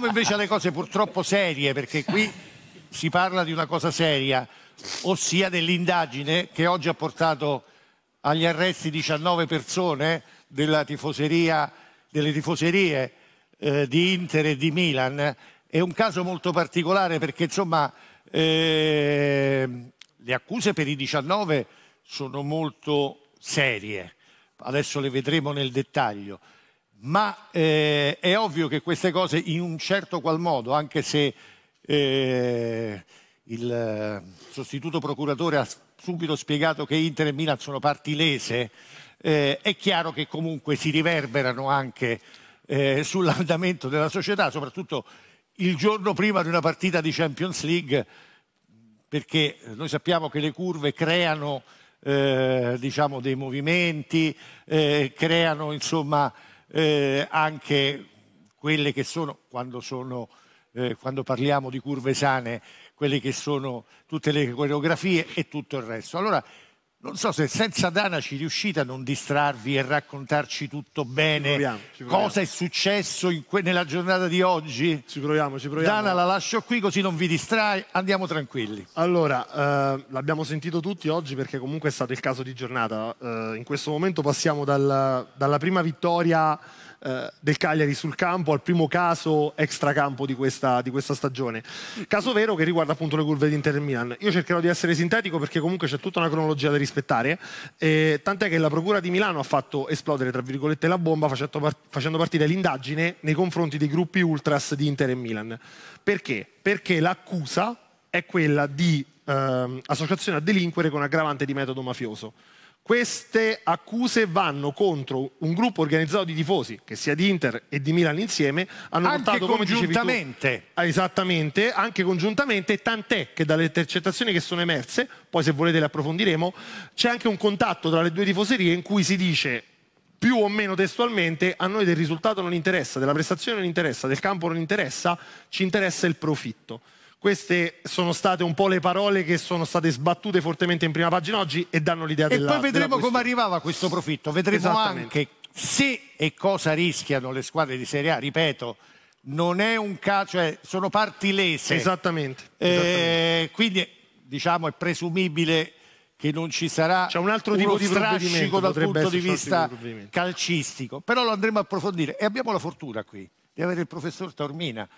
Veniamo invece alle cose purtroppo serie, perché qui si parla di una cosa seria, ossia dell'indagine che oggi ha portato agli arresti 19 persone delle tifoserie eh, di Inter e di Milan. È un caso molto particolare perché insomma eh, le accuse per i 19 sono molto serie, adesso le vedremo nel dettaglio ma eh, è ovvio che queste cose in un certo qual modo, anche se eh, il sostituto procuratore ha subito spiegato che Inter e Milan sono parti lese, eh, è chiaro che comunque si riverberano anche eh, sull'andamento della società, soprattutto il giorno prima di una partita di Champions League, perché noi sappiamo che le curve creano eh, diciamo, dei movimenti, eh, creano insomma eh, anche quelle che sono, quando, sono eh, quando, parliamo di curve sane, quelle che sono tutte le coreografie e tutto il resto. Allora non so se senza Dana ci riuscite a non distrarvi e raccontarci tutto bene. Ci proviamo, ci proviamo. Cosa è successo que- nella giornata di oggi? Ci proviamo, ci proviamo. Dana la lascio qui così non vi distrae, andiamo tranquilli. Allora, eh, l'abbiamo sentito tutti oggi perché comunque è stato il caso di giornata. Eh, in questo momento passiamo dal, dalla prima vittoria eh, del Cagliari sul campo, al primo caso extracampo di questa, di questa stagione. Caso vero che riguarda appunto le curve di Inter Milan. Io cercherò di essere sintetico perché comunque c'è tutta una cronologia da rispettare, eh, tant'è che la Procura di Milano ha fatto esplodere tra virgolette la bomba facendo, part- facendo partire l'indagine nei confronti dei gruppi ultras di Inter e Milan. Perché? Perché l'accusa è quella di ehm, associazione a delinquere con aggravante di metodo mafioso. Queste accuse vanno contro un gruppo organizzato di tifosi, che sia di Inter e di Milan insieme, hanno anche portato come congiuntamente. Tu, ah, esattamente, anche congiuntamente, tant'è che dalle intercettazioni che sono emerse, poi se volete le approfondiremo, c'è anche un contatto tra le due tifoserie in cui si dice più o meno testualmente a noi del risultato non interessa, della prestazione non interessa, del campo non interessa, ci interessa il profitto. Queste sono state un po' le parole che sono state sbattute fortemente in prima pagina oggi e danno l'idea della E poi vedremo come arrivava questo profitto, vedremo anche se e cosa rischiano le squadre di Serie A, ripeto, non è un caso, cioè sono parti lese. Esattamente. Eh, Quindi diciamo è presumibile che non ci sarà C'è un altro tipo di strascico dal punto di vista calcistico, però lo andremo a approfondire e abbiamo la fortuna qui di avere il professor Taormina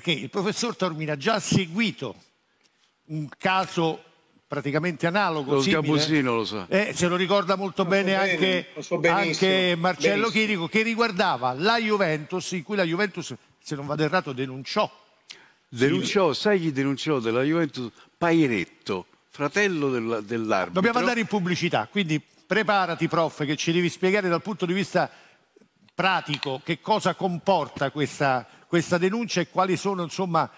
perché il professor Taormina ha già seguito un caso praticamente analogo. Lo Scabusino lo sa. So. Eh, se lo ricorda molto lo bene, so bene anche, so anche, Marcello benissimo. Chirico, che riguardava la Juventus, in cui la Juventus, se non vado errato, denunciò. Denunciò, sì. sai chi denunciò della Juventus? Pairetto, fratello del, dell'arbitro. Dobbiamo andare in pubblicità, quindi preparati prof che ci devi spiegare dal punto di vista pratico che cosa comporta questa questa denuncia e quali sono, insomma,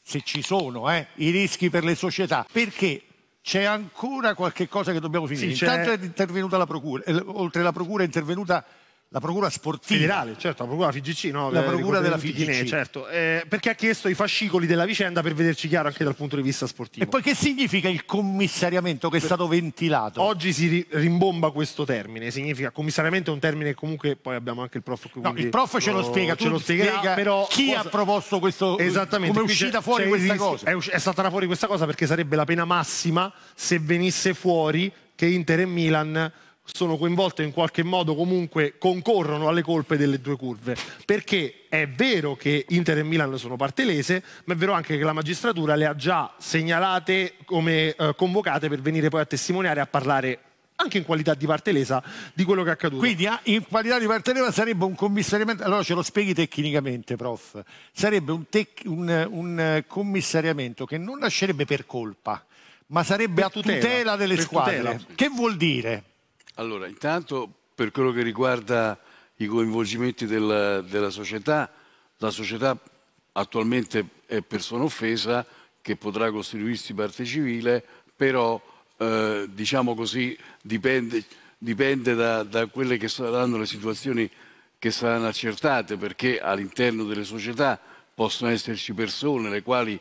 se ci sono, eh, i rischi per le società. Perché c'è ancora qualche cosa che dobbiamo finire. Sì, Intanto è intervenuta la Procura, eh, oltre alla Procura è intervenuta la procura sportiva federale, certo, la procura FIGC, no? La eh, procura della FIGC, certo, eh, perché ha chiesto i fascicoli della vicenda per vederci chiaro anche dal punto di vista sportivo. E poi che significa il commissariamento che è stato ventilato? Oggi si rimbomba questo termine, significa commissariamento è un termine che comunque poi abbiamo anche il prof no, il prof ce lo spiega, ce lo spiegherà, spiega, però chi cosa... ha proposto questo Esattamente, come è uscita fuori questa cosa? È, usc- è saltata fuori questa cosa perché sarebbe la pena massima se venisse fuori che Inter e Milan sono coinvolte in qualche modo comunque concorrono alle colpe delle due curve perché è vero che Inter e Milan sono parte lese ma è vero anche che la magistratura le ha già segnalate come eh, convocate per venire poi a testimoniare e a parlare anche in qualità di parte lesa di quello che è accaduto. Quindi ah, in qualità di parte lesa sarebbe un commissariamento, allora ce lo spieghi tecnicamente prof, sarebbe un, tec... un, un commissariamento che non nascerebbe per colpa, ma sarebbe per a tutela, tutela delle squadre. Tutela. Che vuol dire? Allora, intanto per quello che riguarda i coinvolgimenti del, della società, la società attualmente è persona offesa che potrà costituirsi parte civile, però eh, diciamo così dipende, dipende da, da, quelle che saranno le situazioni che saranno accertate, perché all'interno delle società possono esserci persone le quali,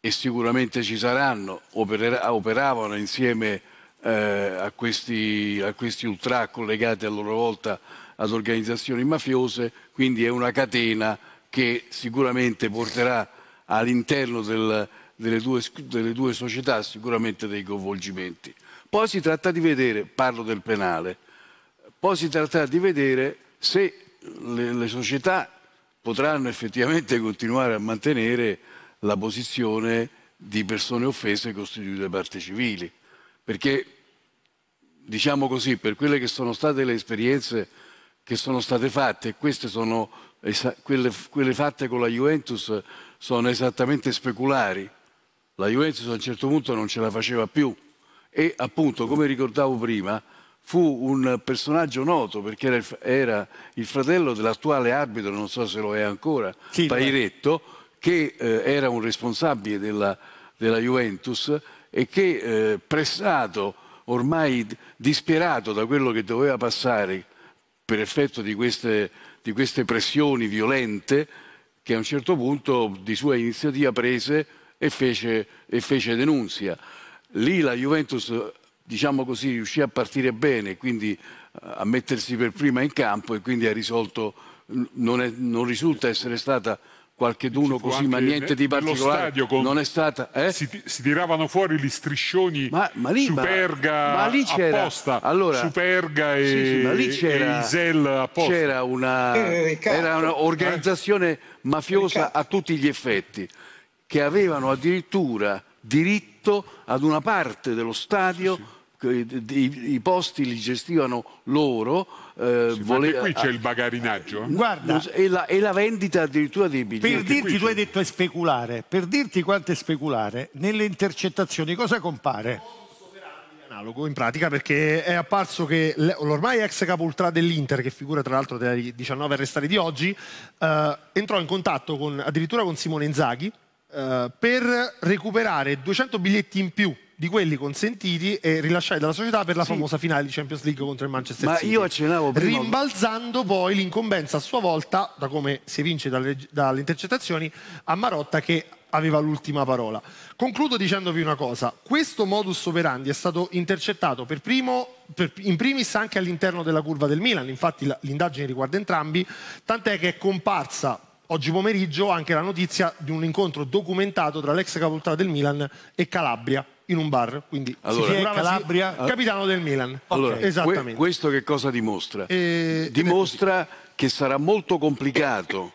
e sicuramente ci saranno, operavano insieme eh, a, questi, a questi ultra collegati a loro volta ad organizzazioni mafiose, quindi è una catena che sicuramente porterà all'interno del, delle, due, delle due società sicuramente dei coinvolgimenti. Poi si tratta di vedere, parlo del penale, poi si tratterà di vedere se le, le, società potranno effettivamente continuare a mantenere la posizione di persone offese costituite da parte civili perché diciamo così, per quelle che sono state le esperienze che sono state fatte, e queste sono quelle, quelle, fatte con la Juventus sono esattamente speculari. La Juventus a un certo punto non ce la faceva più e appunto, come ricordavo prima, fu un personaggio noto perché era il, era il fratello dell'attuale arbitro, non so se lo è ancora, sì, Pairetto, che eh, era un responsabile della, della Juventus e che eh, pressato, ormai disperato da quello che doveva passare per effetto di queste, di queste pressioni violente, che a un certo punto di sua iniziativa prese e fece, e fece denunzia. Lì la Juventus, diciamo così, riuscì a partire bene, quindi eh, a mettersi per prima in campo e quindi ha risolto, non, è, non risulta essere stata qualche qualcheduno così, ma niente eh, di particolare. Con, non è stata, eh? si, si, tiravano fuori gli striscioni ma, ma lì, Superga ma, ma lì apposta, allora, Superga e, sì, sì, ma lì c'era, Isel apposta. C'era una, eh, eh, era un'organizzazione eh? mafiosa Riccardo. a tutti gli effetti, che avevano addirittura diritto ad una parte dello stadio sì, i, posti li gestivano loro. Eh, sì, vole... qui c'è il bagarinaggio. Eh, Guarda, e, la, e, la, vendita addirittura dei biglietti. Per dirti, tu hai detto è speculare, per dirti quanto è speculare, nelle intercettazioni cosa compare? analogo in pratica perché è apparso che l'ormai ex capo ultra dell'Inter, che figura tra l'altro dai 19 arrestati di oggi, eh, entrò in contatto con, addirittura con Simone Inzaghi eh, per recuperare 200 biglietti in più di quelli consentiti e rilasciati dalla società per la sì. famosa finale di Champions League contro il Manchester Ma City. Io accennavo prima... Rimbalzando poi l'incombenza a sua volta, da come si evince dalle, dalle intercettazioni, a Marotta che aveva l'ultima parola. Concludo dicendovi una cosa, questo modus operandi è stato intercettato per primo, per, in primis anche all'interno della curva del Milan, infatti la, l'indagine riguarda entrambi, tant'è che è comparsa oggi pomeriggio anche la notizia di un incontro documentato tra l'ex capoltrà del Milan e Calabria, in un bar, quindi allora, si Calabria, si... Ah. capitano del Milan. Allora, okay. Esattamente. questo che cosa dimostra? E... Eh, dimostra che sarà molto complicato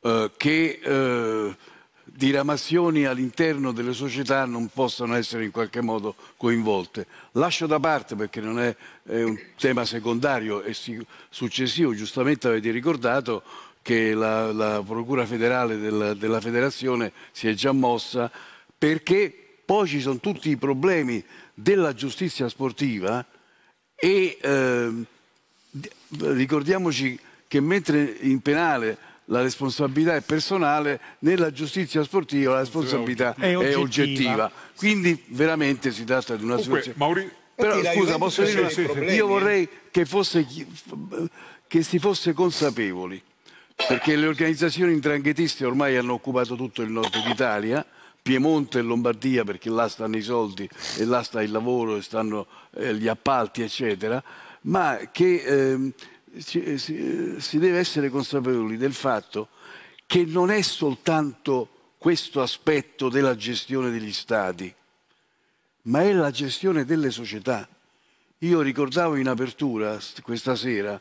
eh, che eh, diramazioni all'interno delle società non possano essere in qualche modo coinvolte. Lascio da parte perché non è, è un tema secondario e successivo, giustamente avete ricordato che la, la Procura federale della, della Federazione si è già mossa perché poi ci sono tutti i problemi della giustizia sportiva e eh, ricordiamoci che mentre in penale la responsabilità è personale, nella giustizia sportiva la responsabilità è oggettiva. È oggettiva. Quindi veramente si tratta di una situazione... Mauri... Però eh scusa, posso dire sì, Io vorrei che, fosse, che si fosse consapevoli, perché le organizzazioni intranghetiste ormai hanno occupato tutto il nord d'Italia, Piemonte e Lombardia perché là stanno i soldi e là sta il lavoro e stanno eh, gli appalti eccetera, ma che ehm, eh, eh, si deve essere consapevoli del fatto che non è soltanto questo aspetto della gestione degli stati, ma è la gestione delle società. Io ricordavo in apertura questa sera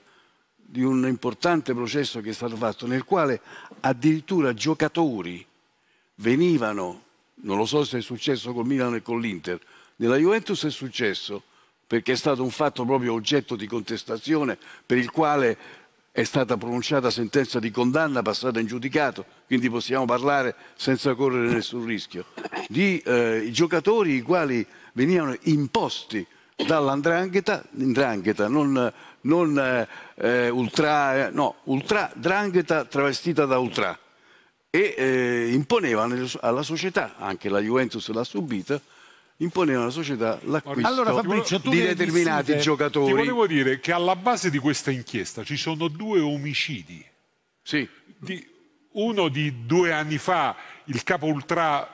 di un importante processo che è stato fatto nel quale addirittura giocatori venivano non lo so se è successo con Milano e con l'Inter, nella Juventus è successo perché è stato un fatto proprio oggetto di contestazione per il quale è stata pronunciata sentenza di condanna passata in giudicato, quindi possiamo parlare senza correre nessun rischio, di eh, giocatori i quali venivano imposti dall'andrangheta, non, non eh, eh ultra, eh, no, ultra, drangheta travestita da ultra e eh, imponeva alla società, anche la Juventus l'ha subita, imponeva alla società l'acquisto allora, Fabrizio, di determinati dissite, giocatori. Ti volevo dire che alla base di questa inchiesta ci sono due omicidi. Sì. Di, uno di due anni fa, il capo ultra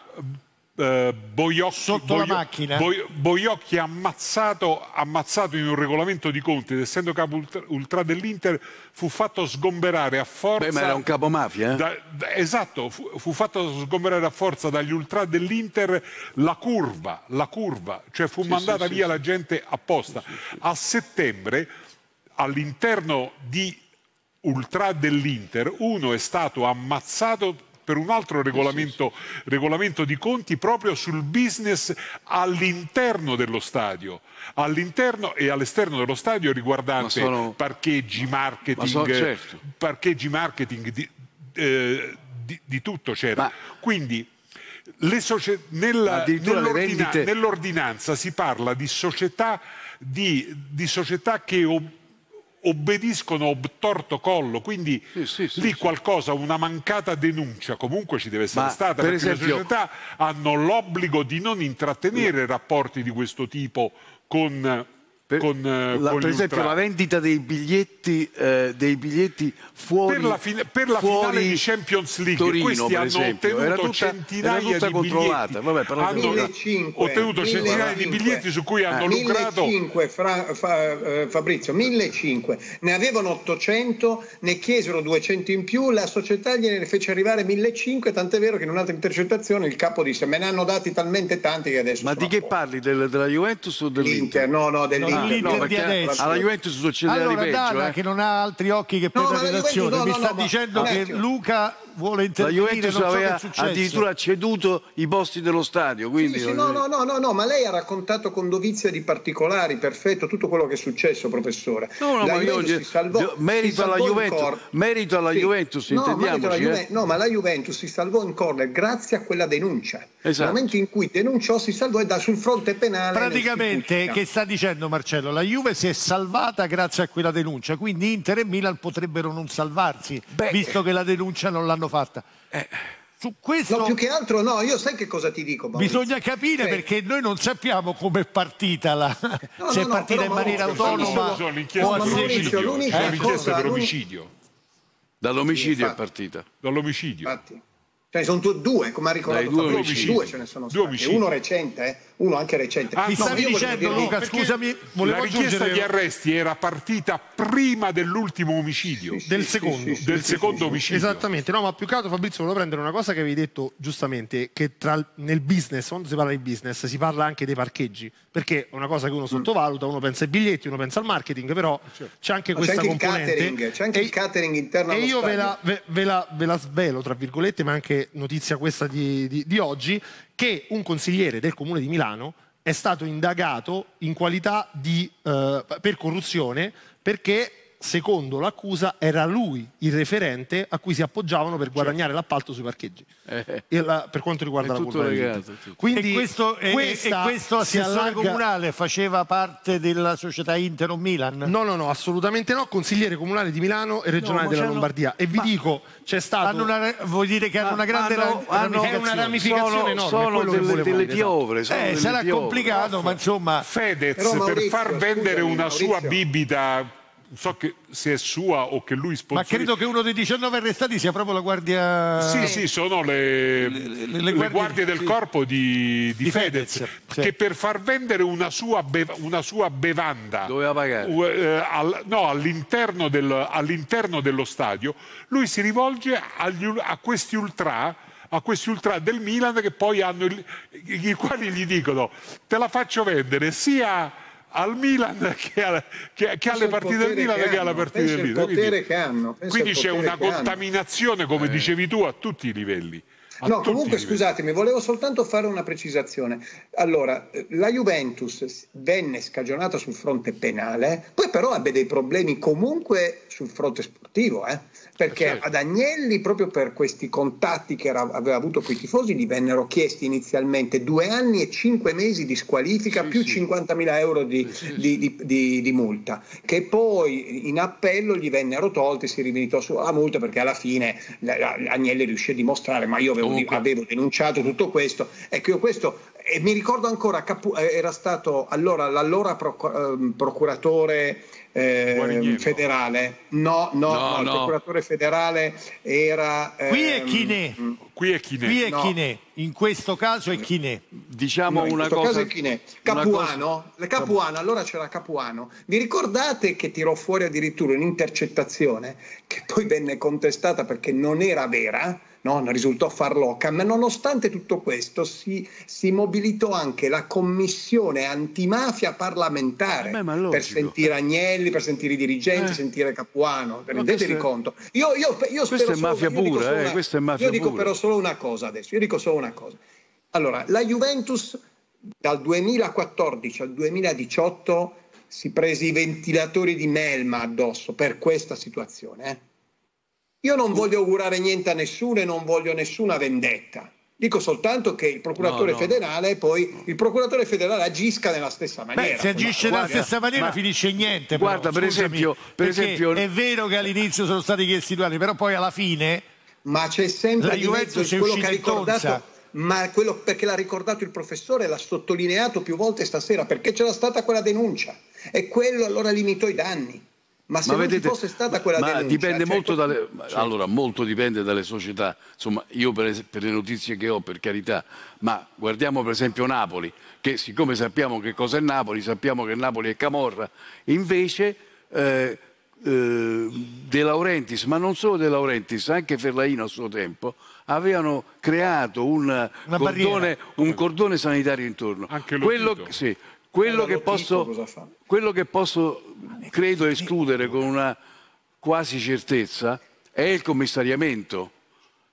eh, Boiocchi, Boio, Boiocchi ammazzato, ammazzato, in un regolamento di conti ed essendo capo ultra, ultra, dell'Inter fu fatto sgomberare a forza Beh, ma era un capo mafia eh? da, da, esatto, fu, fu, fatto sgomberare a forza dagli ultra dell'Inter la curva, la curva cioè fu sì, mandata sì, via sì, la gente apposta a settembre all'interno di ultra dell'Inter uno è stato ammazzato per un altro regolamento, sì, sì, regolamento di conti proprio sul business all'interno dello stadio, all'interno e all'esterno dello stadio riguardante sono... parcheggi, marketing, so, certo. parcheggi, marketing di, eh, di, di tutto c'era. Ma... Quindi nella, nell'ordinanza vendite... nell si parla di società, di, società che obbediscono obtorto collo, quindi sì, sì, sì, lì qualcosa, una mancata denuncia comunque ci deve essere Ma stata, per perché esempio... le società hanno l'obbligo di non intrattenere rapporti di questo tipo con per, con, eh, la, con per esempio la vendita dei biglietti, eh, dei biglietti fuori Per la, fine, per la finale di Champions League Torino, questi hanno esempio. ottenuto tutta, centinaia di biglietti. Vabbè, hanno 1500, ottenuto 1500, centinaia di biglietti su cui hanno ah, lucrato 1500, fra, fa, eh, Fabrizio, 1500. Ne avevano 800, ne chiesero 200 in più, la società gliene fece arrivare 1500, tant'è vero che in un'altra intercettazione il capo disse "Me ne hanno dati talmente tanti che adesso Ma di che parli del, della Juventus o dell'Inter? Inter, no, no, dell'Inter. No, il no, di adesso. Alla Juventus succederà allora, di peggio. Dada, eh. che non ha altri occhi che per no, la redazione, no, mi sta dicendo che Luca vuole intervenire. La Juventus aveva addirittura ceduto i posti dello stadio. Quindi sì, sì, no, no, no, no, ma lei ha raccontato con dovizia di particolari, perfetto, tutto quello che è successo, professore. No, no, la ma Juventus si salvò, merito, alla Juventus, cor- merito alla sì. Juventus, no, alla Juve- eh. no, ma la Juventus si salvò in corner grazie a quella denuncia. Esatto. Nel momento in cui denunciò si salvò e da sul fronte penale. Praticamente, che sta dicendo Marcello? La Juve si è salvata grazie a quella denuncia, quindi Inter e Milan potrebbero non salvarsi, Beh, visto che la denuncia non l'hanno fatta. Eh. Su questo... No, più che altro no, io sai che cosa ti dico. Maurizio. Bisogna capire Beh. perché noi non sappiamo come è partita la... No, se no, è partita in maniera autonoma sono o a seguito. Eh, sono l'inchiesta per omicidio. Dall'omicidio è partita. Dall'omicidio. Infatti. Ce cioè, sono due, come ha ricordato due, due ce ne sono due stati, uno recente, eh, uno anche recente. Ah, Mi no, stavi dicendo Luca, scusami, volevo la richiesta di arresti era partita prima dell'ultimo omicidio, sì, sì, del secondo, sì, del secondo omicidio. Esattamente, no, ma più che altro Fabrizio volevo prendere una cosa che avevi detto giustamente, che tra, nel business, quando si parla di business, si parla anche dei parcheggi, perché è una cosa che uno mm. sottovaluta, uno pensa ai biglietti, uno pensa al marketing, però ah, certo. c'è anche ma questa c'è anche componente. C'è anche e, il catering interno E io ve la, ve, ve, la, ve la svelo, tra virgolette, ma anche notizia questa di, di, di oggi, che un consigliere del Comune di Milano è stato indagato in qualità di, eh, per corruzione perché secondo l'accusa, era lui il referente a cui si appoggiavano per certo. guadagnare certo. l'appalto sui parcheggi. Eh. La, per quanto riguarda è la curva legato, Quindi e questo, e, e questo assessore allarga... comunale faceva parte della società Intero Milan? No, no, no, assolutamente no. Consigliere comunale di Milano e regionale no, della Lombardia. E vi dico, c'è stato. Una, vuol dire che hanno una grande hanno, ramificazione. Hanno una ramificazione sono, enorme. Sono delle, delle esatto. piovre. Sono eh, delle sarà piovre. complicato, ma insomma. Fedez, per far vendere una sua bibita non so che, se è sua o che lui sponsorizza. Ma credo che uno dei 19 arrestati sia proprio la guardia... Sì, sì, sono le, le, le, le guardie, guardie, del sì. corpo di, di, di Fedez, Fedez sì. che per far vendere una sua, bev una sua bevanda uh, eh, al, no, all'interno, del, all dello stadio, lui si rivolge agli, a questi ultra a questi ultra del Milan che poi hanno il, i quali gli dicono te la faccio vendere sia al Milan che, ha, che, che ha le partite del Milan che, che ha la partita del Milan. Quindi, quindi c'è una contaminazione, come eh. dicevi tu, a tutti i livelli. No, comunque scusatemi, volevo soltanto fare una precisazione. Allora, la Juventus venne scagionata sul fronte penale, poi però ebbe dei problemi comunque sul fronte sportivo. Eh? perché certo. ad Agnelli, proprio per questi contatti che era, aveva avuto con i tifosi, gli vennero chiesti inizialmente due anni e cinque mesi di squalifica sì, più sì. 50.000 euro di, sì, di, di, di, multa, che poi in appello gli vennero tolti, si rivendicò sulla multa perché alla fine Agnelli riuscì a dimostrare, ma io avevo, avevo denunciato tutto questo. Ecco, io questo e mi ricordo ancora, Capu- eh, era stato allora, l'allora procur- ehm, procuratore eh, federale. No, no, no, no, il procuratore federale era... Ehm... Qui è Chinè. Ehm, Qui è Chinè. Qui è no. Chinè. In questo caso è Chinè. Diciamo no, una cosa... In questo caso è Capuano. Cosa... Capuano, allora c'era Capuano. Vi ricordate che tirò fuori addirittura un'intercettazione che poi venne contestata perché non era vera? non risultò farlocca, ma nonostante tutto questo si, si, mobilitò anche la commissione antimafia parlamentare eh beh, per sentire Agnelli, per sentire i dirigenti, eh. sentire Capuano, rendetevi conto. Io, io, io questa è mafia solo, pura, eh, una, è mafia Io dico pura. però solo una cosa adesso, io dico solo una cosa. Allora, la Juventus dal 2014 al 2018 si prese i ventilatori di melma addosso per questa situazione, eh? Io non voglio augurare niente a nessuno e non voglio nessuna vendetta. Dico soltanto che il procuratore no, no. federale poi il procuratore federale agisca nella stessa maniera. Beh, se agisce nella stessa maniera ma finisce niente. Guarda, però, per, esempio, per esempio, è vero che all'inizio sono stati chiesti due anni, però poi alla fine ma c'è sempre la Juventus quello che ha ricordato ma quello perché l'ha ricordato il professore, l'ha sottolineato più volte stasera, perché c'era stata quella denuncia e quello allora limitò i danni. Ma se ma vedete, fosse stata quella ma denuncia, dipende cioè, molto dalle, certo. allora molto dipende dalle società. Insomma, io per, per, le notizie che ho, per carità, ma guardiamo per esempio Napoli, che siccome sappiamo che cos'è Napoli, sappiamo che Napoli è Camorra, invece eh, eh, De Laurentiis, ma non solo De Laurentiis, anche Ferlaino a suo tempo avevano creato un, cordone, un cordone, sanitario intorno. Anche quello, sì, quello che, posso, quello che posso, credo, escludere con una quasi certezza è il commissariamento.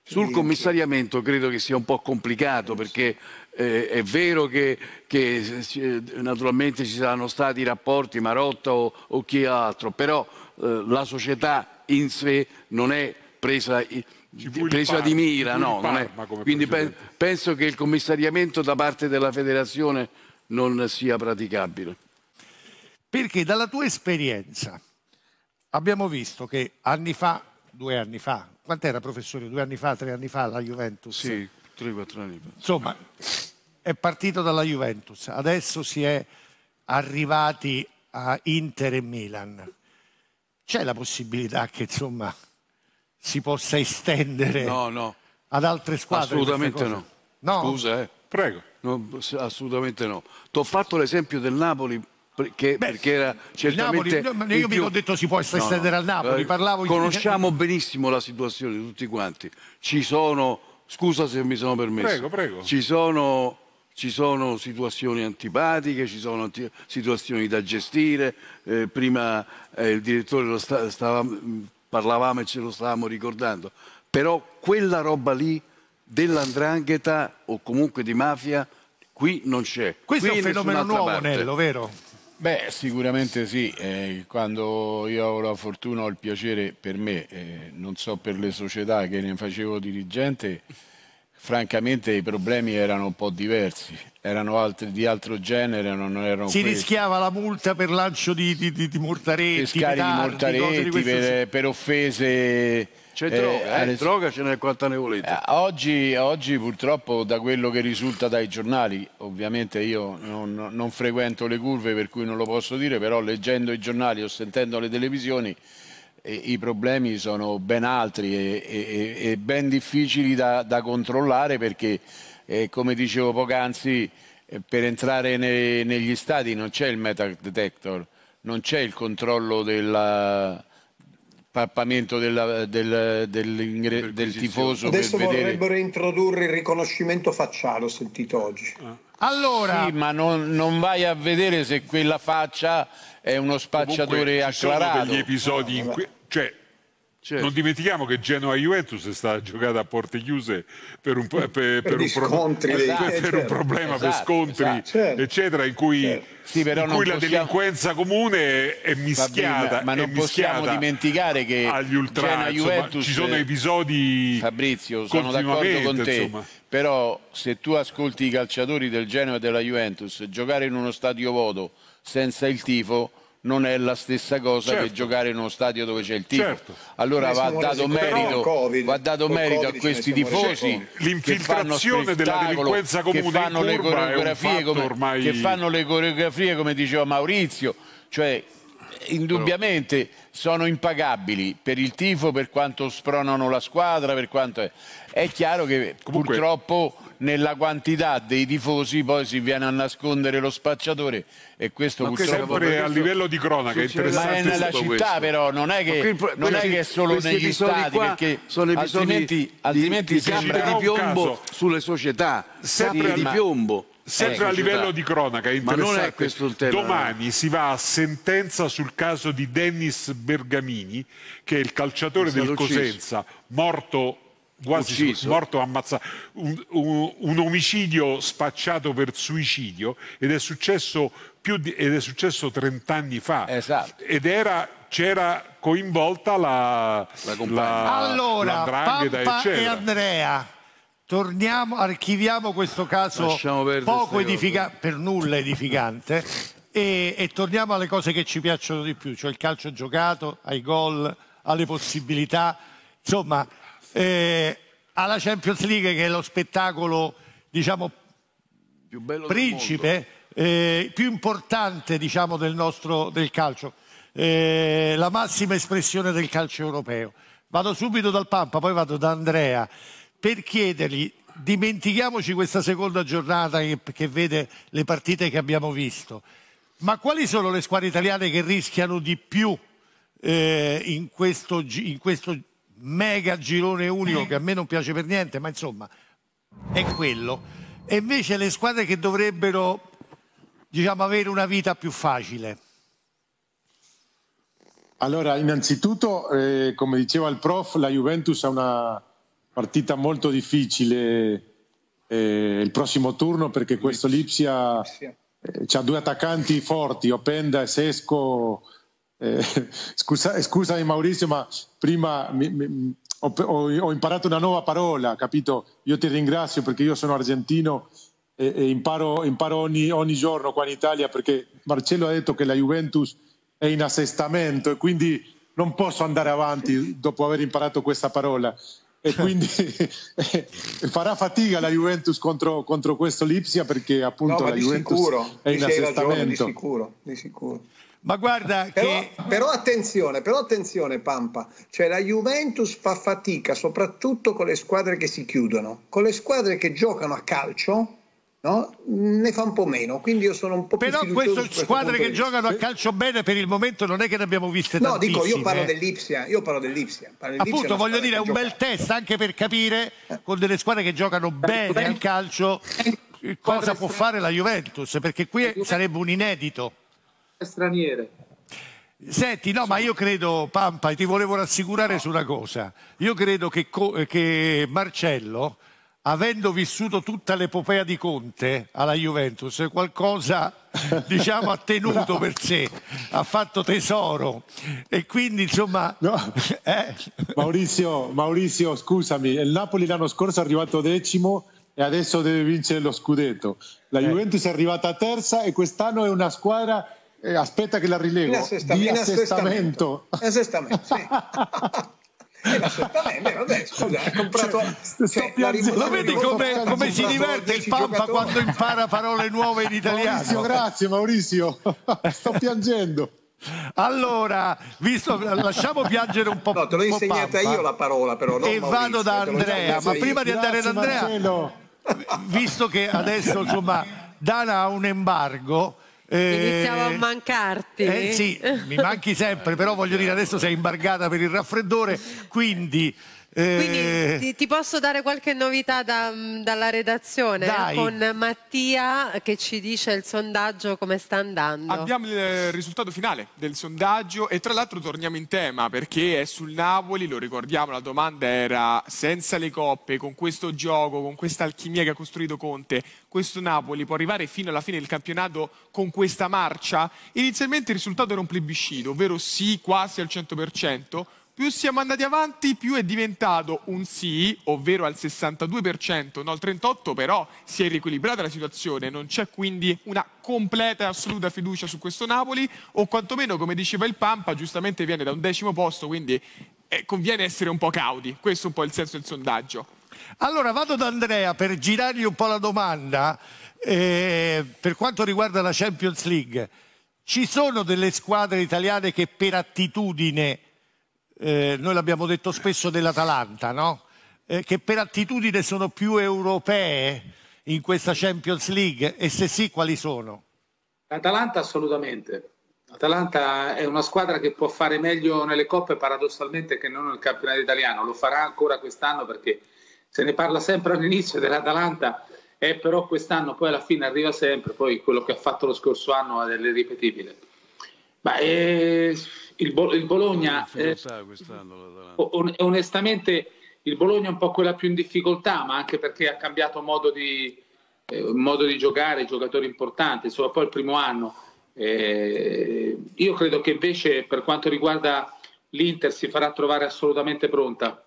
Sul commissariamento credo che sia un po' complicato eh, perché eh, è vero che, che eh, naturalmente ci saranno stati rapporti Marotta o, o chi altro, però eh, la società in sé non è presa, presa Parma, di mira, no, Parma, quindi pe penso che il commissariamento da parte della federazione non sia praticabile. Perché dalla tua esperienza abbiamo visto che anni fa, due anni fa, quant'era professore? Due anni fa, tre anni fa la Juventus? Sì, tre, quattro anni fa. Insomma, è partito dalla Juventus, adesso si è arrivati a Inter e Milan. C'è la possibilità che insomma si possa estendere no, no. ad altre squadre? Assolutamente no. no. Scusa, eh. Prego. No, assolutamente no. Ti ho fatto l'esempio del Napoli perché, Beh, perché era certamente Napoli, io, io mi ho detto si può estendere no, no, al Napoli, eh, parlavo conosciamo in... benissimo la situazione di tutti quanti. Ci sono scusa se mi sono permesso. Prego, prego. Ci sono ci sono situazioni antipatiche, ci sono anti situazioni da gestire. Eh, prima eh, il direttore sta stavamo, parlavamo e ce lo stavamo ricordando. Però quella roba lì dell'andrangheta o comunque di mafia qui non c'è. Questo qui è un fenomeno nuovo, parte. Nello, vero? Beh, sicuramente sì. Eh, quando io ho la fortuna, o il piacere per me, eh, non so per le società che ne facevo dirigente, francamente i problemi erano un po' diversi. Erano altri, di altro genere, non erano Si questi. rischiava la multa per lancio di, di, di, di mortaretti, di mortaretti, per, per offese c'è eh, droga, eh? Adesso... droga ce n'è quanta ne volete. Eh, oggi, oggi, purtroppo da quello che risulta dai giornali, ovviamente io non, non, frequento le curve per cui non lo posso dire, però leggendo i giornali o sentendo le televisioni eh, i problemi sono ben altri e, e, e ben difficili da, da controllare perché, eh, come dicevo poc'anzi, eh, per entrare nei, negli stati non c'è il metal detector, non c'è il controllo della pappamento della, del, del, del, tifoso. Adesso vorrebbero vedere. introdurre il riconoscimento facciale, ho sentito oggi. Ah. Allora, sì, ma non, non, vai a vedere se quella faccia è uno spacciatore acclarato. Ci sono degli episodi in cui... Cioè, Certo. Non dimentichiamo che Genoa-Juventus è stata giocata a porte chiuse per un, per, per per un, scontri, esatto, pro... per certo. un problema, esatto, per scontri, esatto. Certo. eccetera, in cui, certo. sì, in cui la delinquenza comune è mischiata. Bene, ma non possiamo dimenticare che agli ultra, insomma, ci sono episodi Fabrizio, sono d'accordo con te. Insomma. Però se tu ascolti i calciatori del Genoa e della Juventus giocare in uno stadio vuoto senza il tifo non è la stessa cosa certo. che giocare in uno stadio dove c'è il tifo. Certo. Allora va dato, merito, COVID, va dato merito, COVID, a questi tifosi. L'infiltrazione della delinquenza comune. Che fanno, le coreografie, come, ormai... che fanno le coreografie come diceva Maurizio. Cioè indubbiamente sono impagabili per il tifo, per quanto spronano la squadra, per quanto è. È chiaro che Comunque... purtroppo nella quantità dei tifosi poi si viene a nascondere lo spacciatore e questo ma purtroppo sempre a livello di cronaca interessante ma è nella città questo. però non è che, qui, non è, che è solo negli stati perché sono episodi altrimenti, di, sempre di piombo sulle società sempre di piombo Sempre eh, a livello di cronaca, è è tema, Domani eh. si va a sentenza sul caso di Dennis Bergamini, che è il calciatore del ucciso. Cosenza, morto quasi ucciso. morto ammazzato, un, un, un, omicidio spacciato per suicidio ed è successo, di, ed è successo 30 anni fa. Esatto. Ed era c'era coinvolta la, la, la allora, Pampa e Andrea torniamo, archiviamo questo caso poco edificante per nulla edificante e, e, torniamo alle cose che ci piacciono di più cioè il calcio giocato, ai gol alle possibilità insomma eh, alla Champions League che è lo spettacolo diciamo più principe eh, più importante diciamo, del nostro del calcio eh, la massima espressione del calcio europeo vado subito dal Pampa poi vado da Andrea per chiedergli dimentichiamoci questa seconda giornata che, che vede le partite che abbiamo visto ma quali sono le squadre italiane che rischiano di più eh, in, questo, in questo mega girone unico che a me non piace per niente, ma insomma è quello. E invece le squadre che dovrebbero diciamo, avere una vita più facile. Allora, innanzitutto, eh, come diceva il prof, la Juventus ha una partita molto difficile eh, il prossimo turno perché questo Lipsia eh, ha due attaccanti forti, Openda e Sesco eh, scusa, scusami Maurizio, ma prima mi, mi, ho, ho, imparato una nuova parola, capito? Io ti ringrazio perché io sono argentino e, e imparo, imparo ogni, ogni, giorno qua in Italia perché Marcello ha detto che la Juventus è in assestamento e quindi non posso andare avanti dopo aver imparato questa parola. E quindi farà fatica la Juventus contro, contro questo Lipsia perché appunto no, la Juventus sicuro, è in assestamento. Ragione, di sicuro, di sicuro. Ma guarda però, che... però, attenzione, però attenzione Pampa, cioè la Juventus fa fatica soprattutto con le squadre che si chiudono, con le squadre che giocano a calcio no? ne fa un po' meno, quindi io sono un po' però più Però queste squadre che giocano a eh? calcio bene per il momento non è che ne abbiamo viste no, No, dico, io parlo eh. dell'Ipsia, io parlo dell'Ipsia. Parlo dell'Ipsia Appunto, voglio dire, è un bel test anche per capire con delle squadre che giocano eh, bene al calcio cosa può fare la Juventus, perché qui sarebbe un inedito straniere. Senti, no, ma io credo, Pampa, ti volevo rassicurare no. su una cosa. Io credo che, che Marcello, avendo vissuto tutta l'epopea di Conte alla Juventus, qualcosa diciamo ha tenuto per sé, ha fatto tesoro e quindi insomma... No. Eh. Maurizio, Maurizio, scusami, il Napoli l'anno scorso è arrivato decimo e adesso deve vincere lo scudetto. La eh. Juventus è arrivata terza e quest'anno è una squadra eh, aspetta che la rilego. In assestamento. In Assestamento, sì. E l'assestamento, eh. cioè, cioè, la vedi come, come si diverte il Pampa giocatori. quando impara parole nuove in italiano? Maurizio, grazie Maurizio, sto piangendo. Allora, visto, lasciamo piangere un po'. No, te l'ho insegnata io la parola, però. E Maurizio, vado da Andrea, ma prima di andare da Andrea, visto che adesso insomma Dana ha un embargo eh, Iniziamo a mancarti. Eh sì, mi manchi sempre, però voglio dire adesso sei imbargata per il raffreddore, quindi quindi eh. ti, posso dare qualche novità da, dalla redazione Dai. con Mattia che ci dice il sondaggio come sta andando. Abbiamo il eh, risultato finale del sondaggio e tra l'altro torniamo in tema perché è sul Napoli, lo ricordiamo, la domanda era senza le coppe, con questo gioco, con questa alchimia che ha costruito Conte, questo Napoli può arrivare fino alla fine del campionato con questa marcia? Inizialmente il risultato era un plebiscito, ovvero sì quasi al 100%, più siamo andati avanti, più è diventato un sì, ovvero al 62%, no al 38%, però si è riequilibrata la situazione, non c'è quindi una completa e assoluta fiducia su questo Napoli, o quantomeno, come diceva il Pampa, giustamente viene da un decimo posto, quindi eh, conviene essere un po' cauti, questo è un po' il senso del sondaggio. Allora vado da Andrea per girargli un po' la domanda eh, per quanto riguarda la Champions League. Ci sono delle squadre italiane che per attitudine eh, noi l'abbiamo detto spesso dell'Atalanta, no? eh, che per attitudine sono più europee in questa Champions League e se sì quali sono? L'Atalanta assolutamente. L'Atalanta è una squadra che può fare meglio nelle coppe paradossalmente che non nel campionato italiano, lo farà ancora quest'anno perché se ne parla sempre all'inizio dell'Atalanta è eh, però quest'anno poi alla fine arriva sempre, poi quello che ha fatto lo scorso anno è irripetibile. Ma è eh, il, Bo- il Bologna, eh, onestamente, il Bologna è un po' quella più in difficoltà, ma anche perché ha cambiato modo di, eh, modo di giocare, giocatori importanti, insomma poi il primo anno. Eh, io credo che invece per quanto riguarda l'Inter si farà trovare assolutamente pronta,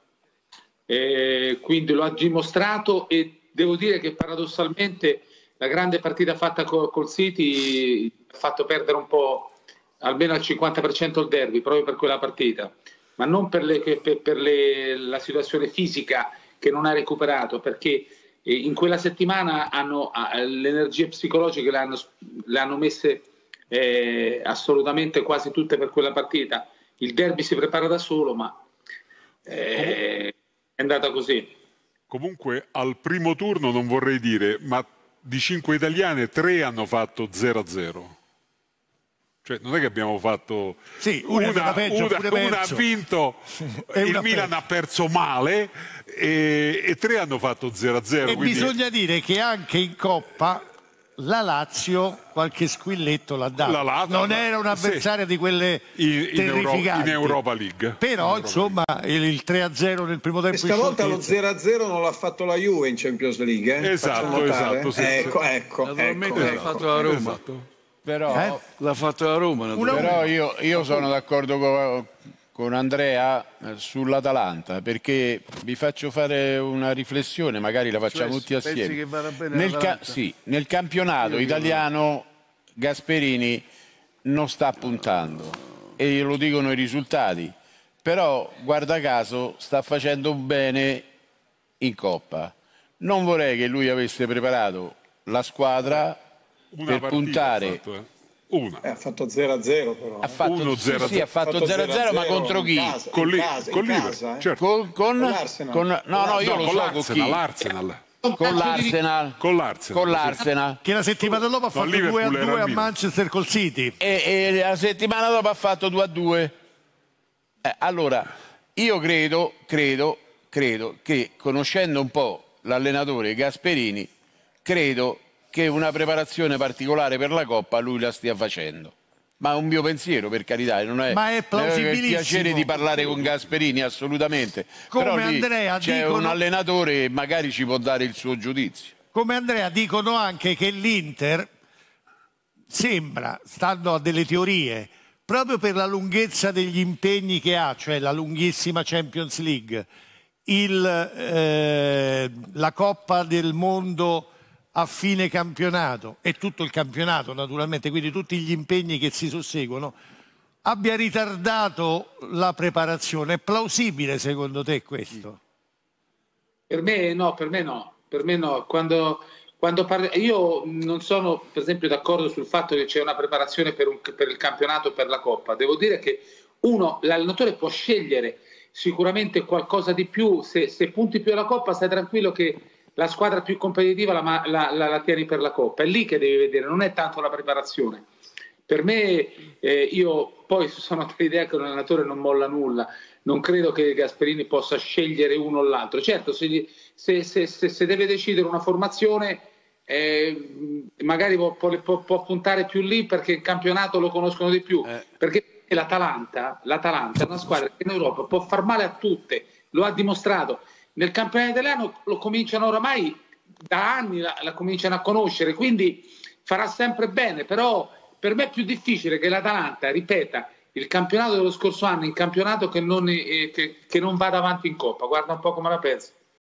eh, quindi lo ha dimostrato e devo dire che paradossalmente la grande partita fatta co- col City ha fatto perdere un po' almeno al 50% il derby proprio per quella partita, ma non per, le, per, per le, la situazione fisica che non ha recuperato, perché eh, in quella settimana hanno, le energie psicologiche le hanno, le hanno messe eh, assolutamente quasi tutte per quella partita. Il derby si prepara da solo, ma eh, è andata così. Comunque al primo turno non vorrei dire, ma di cinque italiane tre hanno fatto 0-0. Cioè, non è che abbiamo fatto sì, una, una, peggio, una, una ha vinto, il Milan ha perso male e, e tre hanno fatto 0-0. E quindi... bisogna dire che anche in Coppa la Lazio qualche squilletto l'ha dato. La Lazio, non era un avversario sì. di quelle in, in, Europa, in Europa League. Però in Europa insomma League. il 3-0 nel primo tempo. Questa volta lo 0-0 non l'ha fatto la Juve in Champions League. Eh? Esatto, esatto. Sì, ecco, sì. ecco. ecco, ecco Naturalmente ecco, l'ha ecco, fatto la Roma. Esatto. Però, eh? L'ha fatto la Roma. Però io, io sono d'accordo con, con Andrea eh, sull'Atalanta perché vi faccio fare una riflessione, magari la facciamo cioè, tutti assieme. Nel, ca sì, nel, campionato io italiano io... Gasperini non sta puntando e lo dicono i risultati, però guarda caso sta facendo bene in coppa. Non vorrei che lui avesse preparato la squadra una per puntare. Fatto, eh. Una. Eh, ha fatto 0-0 però. Ha eh. fatto 1-0. Sì, sì, ha fatto 0-0 ma contro chi? con, li, con l'Iver. Eh. Certo. Con, con, l'Arsenal. Con, no, no, io no, lo con so l'Arsenal, con l'Arsenal. Con l'Arsenal. con l'Arsenal, con l'Arsenal, che la settimana dopo ha fatto 2 a 2 a Manchester col City e, e, la settimana dopo ha fatto 2 a 2. Eh, allora, io credo, credo, credo che conoscendo un po' l'allenatore Gasperini, credo che una preparazione particolare per la Coppa lui la stia facendo. Ma è un mio pensiero, per carità, non è, Ma è plausibilissimo. il piacere di parlare con Gasperini, assolutamente. Come Però Andrea, c'è dicono... un allenatore che magari ci può dare il suo giudizio. Come Andrea, dicono anche che l'Inter sembra, stando a delle teorie, proprio per la lunghezza degli impegni che ha, cioè la lunghissima Champions League, il, eh, la Coppa del Mondo a fine campionato e tutto il campionato naturalmente, quindi tutti gli impegni che si susseguono, abbia ritardato la preparazione. È plausibile secondo te questo? Per me no, per me no, per me no. Quando, quando parli... Io non sono per esempio d'accordo sul fatto che c'è una preparazione per, un, per il campionato per la Coppa. Devo dire che uno, l'allenatore può scegliere sicuramente qualcosa di più, se, se punti più alla Coppa stai tranquillo che la squadra più competitiva la, la, la, la, tieni per la Coppa, è lì che devi vedere, non è tanto la preparazione. Per me, eh, io poi sono dell'idea che un allenatore non molla nulla, non credo che Gasperini possa scegliere uno o l'altro. Certo, se, se, se, se deve decidere una formazione, eh, magari può, può, può, puntare più lì perché il campionato lo conoscono di più. Eh. Perché l'Atalanta, l'Atalanta è una squadra che in Europa può far male a tutte, lo ha dimostrato nel campionato italiano lo cominciano oramai da anni, la, la cominciano a conoscere, quindi farà sempre bene, però per me è più difficile che l'Atalanta ripeta il campionato dello scorso anno in campionato che non, eh, che, che non vada avanti in Coppa. Guarda un po' come la penso.